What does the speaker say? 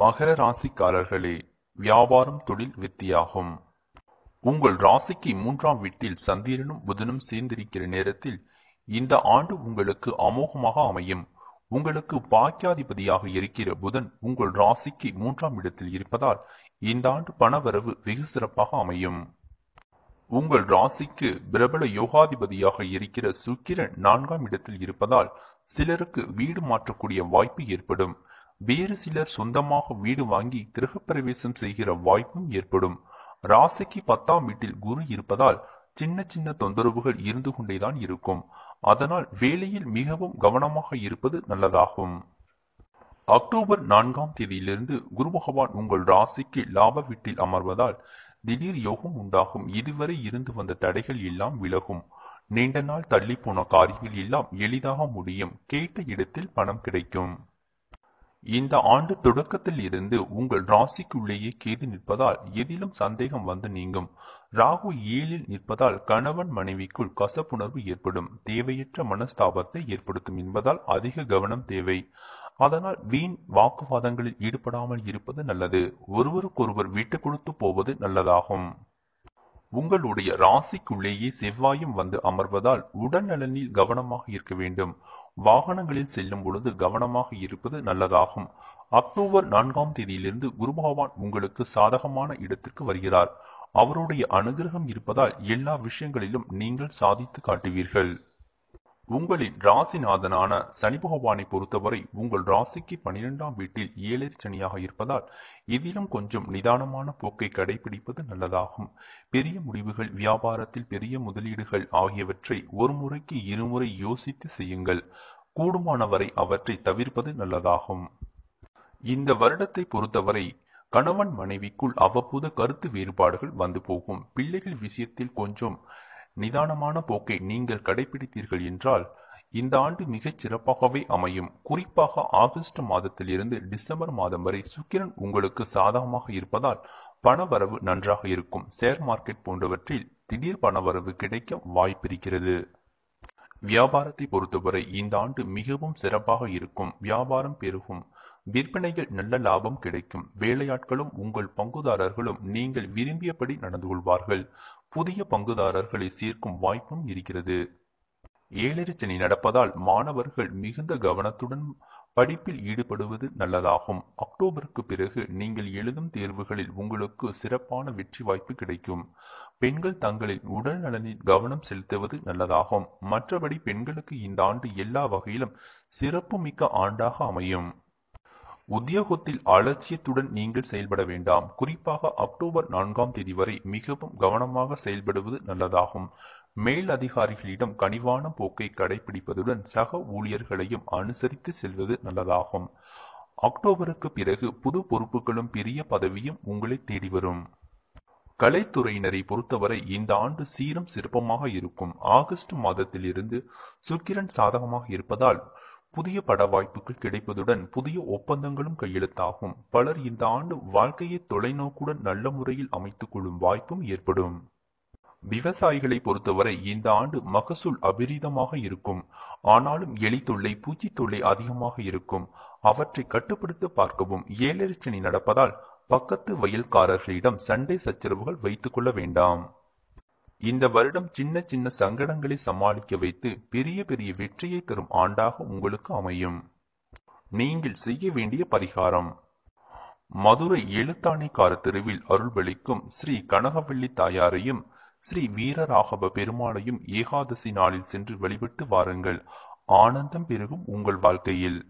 மகர ராசிக்காரர்களே வியாபாரம் தொழில் வித்தியாகும் உங்கள் ராசிக்கு மூன்றாம் வீட்டில் சந்திரனும் புதனும் சேர்ந்திருக்கிற நேரத்தில் இந்த ஆண்டு உங்களுக்கு அமோகமாக அமையும் உங்களுக்கு பாக்கியாதிபதியாக இருக்கிற புதன் உங்கள் ராசிக்கு மூன்றாம் இடத்தில் இருப்பதால் இந்த ஆண்டு பணவரவு வெகு சிறப்பாக அமையும் உங்கள் ராசிக்கு பிரபல யோகாதிபதியாக இருக்கிற சுக்கிரன் நான்காம் இடத்தில் இருப்பதால் சிலருக்கு வீடு மாற்றக்கூடிய வாய்ப்பு ஏற்படும் வேறு சிலர் சொந்தமாக வீடு வாங்கி கிரகப்பிரவேசம் செய்கிற வாய்ப்பும் ஏற்படும் ராசிக்கு பத்தாம் வீட்டில் குரு இருப்பதால் சின்ன சின்ன தொந்தரவுகள் இருந்து கொண்டேதான் இருக்கும் அதனால் வேலையில் மிகவும் கவனமாக இருப்பது நல்லதாகும் அக்டோபர் நான்காம் தேதியிலிருந்து குரு பகவான் உங்கள் ராசிக்கு லாப வீட்டில் அமர்வதால் திடீர் யோகம் உண்டாகும் இதுவரை இருந்து வந்த தடைகள் எல்லாம் விலகும் நீண்ட நாள் தள்ளி போன காரியங்கள் எல்லாம் எளிதாக முடியும் கேட்ட இடத்தில் பணம் கிடைக்கும் இந்த ஆண்டு தொடக்கத்தில் இருந்து உங்கள் ராசிக்குள்ளேயே கேது நிற்பதால் எதிலும் சந்தேகம் வந்து நீங்கும் ராகு ஏழில் நிற்பதால் கணவன் மனைவிக்குள் கசப்புணர்வு ஏற்படும் தேவையற்ற மனஸ்தாபத்தை ஏற்படுத்தும் என்பதால் அதிக கவனம் தேவை அதனால் வீண் வாக்குவாதங்களில் ஈடுபடாமல் இருப்பது நல்லது ஒருவருக்கொருவர் விட்டு கொடுத்து போவது நல்லதாகும் உங்களுடைய ராசிக்குள்ளேயே செவ்வாயும் வந்து அமர்வதால் உடல் நலனில் கவனமாக இருக்க வேண்டும் வாகனங்களில் செல்லும் பொழுது கவனமாக இருப்பது நல்லதாகும் அக்டோபர் நான்காம் தேதியிலிருந்து குரு பகவான் உங்களுக்கு சாதகமான இடத்திற்கு வருகிறார் அவருடைய அனுகிரகம் இருப்பதால் எல்லா விஷயங்களிலும் நீங்கள் சாதித்து காட்டுவீர்கள் உங்களின் ராசிநாதனான சனி பகவானை பொறுத்தவரை உங்கள் ராசிக்கு பனிரெண்டாம் வீட்டில் ஏழரை சனியாக இருப்பதால் இதிலும் கொஞ்சம் நிதானமான போக்கை கடைபிடிப்பது நல்லதாகும் பெரிய முடிவுகள் வியாபாரத்தில் பெரிய முதலீடுகள் ஆகியவற்றை ஒரு முறைக்கு இருமுறை யோசித்து செய்யுங்கள் கூடுமானவரை அவற்றை தவிர்ப்பது நல்லதாகும் இந்த வருடத்தை பொறுத்தவரை கணவன் மனைவிக்குள் அவ்வப்போது கருத்து வேறுபாடுகள் வந்து போகும் பிள்ளைகள் விஷயத்தில் கொஞ்சம் நிதானமான போக்கை நீங்கள் கடைபிடித்தீர்கள் என்றால் இந்த ஆண்டு மிகச் சிறப்பாகவே அமையும் குறிப்பாக ஆகஸ்ட் மாதத்தில் இருந்து டிசம்பர் மாதம் வரை சுக்கிரன் உங்களுக்கு சாதகமாக இருப்பதால் பணவரவு நன்றாக இருக்கும் ஷேர் மார்க்கெட் போன்றவற்றில் திடீர் பணவரவு கிடைக்க வாய்ப்பிருக்கிறது வியாபாரத்தை பொறுத்தவரை இந்த ஆண்டு மிகவும் சிறப்பாக இருக்கும் வியாபாரம் பெருகும் விற்பனையில் நல்ல லாபம் கிடைக்கும் வேலையாட்களும் உங்கள் பங்குதாரர்களும் நீங்கள் விரும்பியபடி நடந்து கொள்வார்கள் புதிய பங்குதாரர்களை சேர்க்கும் வாய்ப்பும் இருக்கிறது ஏழரிச்சனி நடப்பதால் மாணவர்கள் மிகுந்த கவனத்துடன் படிப்பில் ஈடுபடுவது நல்லதாகும் அக்டோபருக்கு பிறகு நீங்கள் எழுதும் தேர்வுகளில் உங்களுக்கு சிறப்பான வெற்றி வாய்ப்பு கிடைக்கும் பெண்கள் தங்களின் உடல் நலனில் கவனம் செலுத்துவது நல்லதாகும் மற்றபடி பெண்களுக்கு இந்த ஆண்டு எல்லா வகையிலும் சிறப்புமிக்க ஆண்டாக அமையும் உத்தியோகத்தில் அலட்சியத்துடன் நீங்கள் செயல்பட வேண்டாம் குறிப்பாக அக்டோபர் நான்காம் தேதி வரை மிகவும் கவனமாக செயல்படுவது நல்லதாகும் மேல் அதிகாரிகளிடம் கனிவான போக்கை கடைபிடிப்பதுடன் சக ஊழியர்களையும் அனுசரித்து செல்வது நல்லதாகும் அக்டோபருக்கு பிறகு புது பொறுப்புகளும் பெரிய பதவியும் உங்களை தேடி வரும் கலைத்துறையினரை பொறுத்தவரை இந்த ஆண்டு சீரும் சிறப்பமாக இருக்கும் ஆகஸ்ட் மாதத்திலிருந்து சுக்கிரன் சாதகமாக இருப்பதால் புதிய பட வாய்ப்புகள் கிடைப்பதுடன் புதிய ஒப்பந்தங்களும் கையெழுத்தாகும் பலர் இந்த ஆண்டு வாழ்க்கையை தொலைநோக்குடன் நல்ல முறையில் அமைத்துக் கொள்ளும் வாய்ப்பும் ஏற்படும் விவசாயிகளை பொறுத்தவரை இந்த ஆண்டு மகசூல் அபிரீதமாக இருக்கும் ஆனாலும் எலித்தொல்லை பூச்சித்தொல்லை அதிகமாக இருக்கும் அவற்றை கட்டுப்படுத்த பார்க்கவும் ஏழரிச்சனி நடப்பதால் பக்கத்து வயல்காரர்களிடம் சண்டை சச்சரவுகள் வைத்துக் கொள்ள வேண்டாம் இந்த வருடம் சின்ன சின்ன சங்கடங்களை சமாளிக்க வைத்து பெரிய பெரிய வெற்றியை தரும் ஆண்டாக உங்களுக்கு அமையும் நீங்கள் செய்ய வேண்டிய பரிகாரம் மதுரை எழுத்தாணிக்கார தெருவில் அருள்வளிக்கும் ஸ்ரீ கனகவள்ளி தாயாரையும் ஸ்ரீ வீரராகவ பெருமாளையும் ஏகாதசி நாளில் சென்று வழிபட்டு வாருங்கள் ஆனந்தம் பெருகும் உங்கள் வாழ்க்கையில்